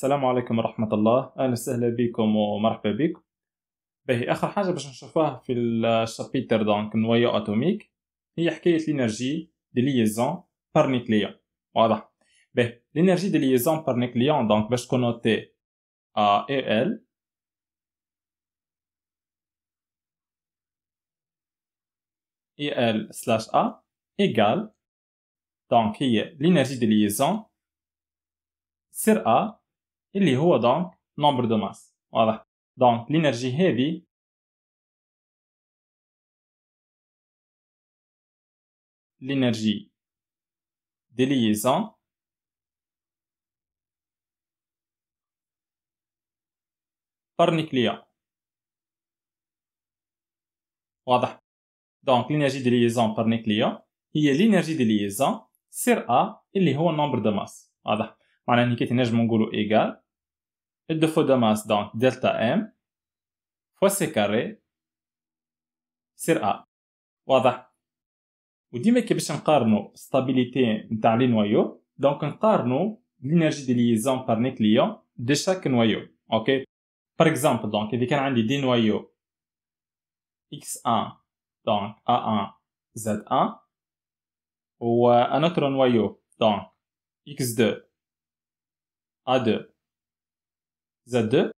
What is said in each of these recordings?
السلام عليكم ورحمة الله أهلا وسهلا بكم ومرحبا بكم باهي آخر حاجة باش نشوفها في الشابيتر دونك نوايا أتوميك هي حكاية الإنرجي دي ليزون بار نيكليون واضح باهي الإنرجي دي ليزون بار نيكليون دونك باش كونوتي أ إي إل إي إل سلاش أ إيكال دونك هي الإنرجي دي ليزون سير أ اللي هو دونك نمبر دو ماس واضح دونك لينرجي هذه لينرجي ديليزون بار نيكليون واضح دونك لينرجي ديليزون بار نيكليون هي الانرجي ديليزون سر ا اللي هو نمبر دو ماس واضح معناها نيكيتي نجمو نقولو ايكال الدفو دو ماس دونك دلتا ام فوا سي كاري سير ا واضح وديما كي باش نقارنو ستابيليتي نتاع لي نوايو دونك نقارنو لينيرجي دي ليزون بار نيكليون دي شاك نوايو اوكي بار اكزومبل دونك اذا كان عندي دي نوايو اكس 1 دونك ا 1 زاد 1 و انوتر نوايو دونك اكس 2 A2 Z2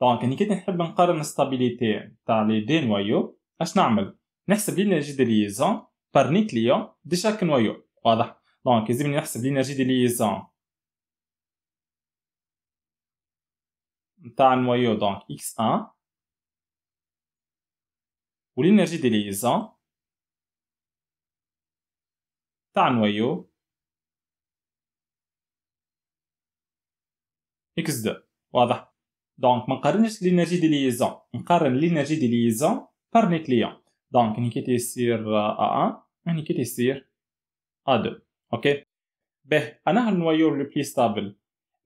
طبعا كان كي نحب نقارن الستابيليتي تاع لي دي نوايو اش نعمل نحسب لي انرجي دي ليزون بار نيكليون دي شاك نوايو واضح دونك لازمني نحسب لي انرجي دي ليزون نتاع النوايو دونك x 1 انرجي دي ليزون تاع النوايو اكس 2 واضح دونك ما نقارنش لينيرجي دي ليزون نقارن لينيرجي دي ليزون بار نيكليون دونك ني كي تيسير A1 هنا كي تيسير A2 اوكي به انا النوايو لو بلي ستابل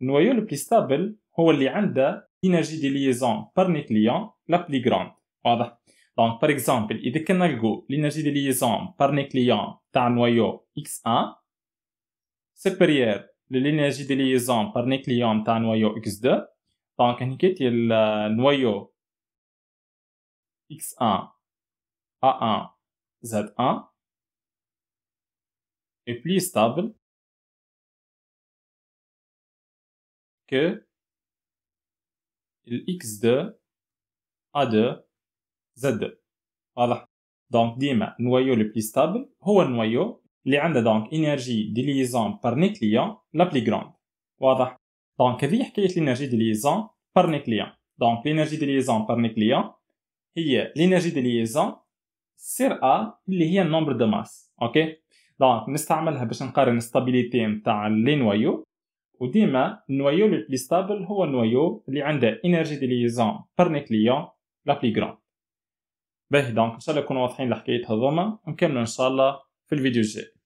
النوايو لو بلي ستابل هو اللي عنده لينيرجي دي ليزون بار نيكليون لا بلي غراند واضح دونك بار اكزومبل اذا كنا نلقو لينيرجي دي ليزون بار نيكليون تاع نوايو اكس 1 سوبيريور للانرجي دي ليزون بار نيكليون تاع نوايو اكس 2 دونك هني كي النويو اكس 1 ا 1 زد 1 est plus stable que x2 A2 Z2 واضح دونك ديما النوايو لو بلي ستابل هو النوايو اللي عندها دونك انرجي دي ليزون بار نيكليون لا بلي غروند واضح دونك هذه حكايه الانرجي دي ليزون بار نيكليون دونك الانرجي دي ليزون بار نيكليون هي الانرجي دي ليزون سير ا اللي هي النمبر دو ماس اوكي دونك نستعملها باش نقارن ستابيليتي نتاع لي نوايو وديما النويو اللي بلي ستابل هو النويو اللي عنده انرجي دي ليزون بار نيكليون لا بلي غروند باهي دونك ان شاء الله يكونوا واضحين لحكايه هذوما نكملوا ان شاء الله في الفيديو الجاي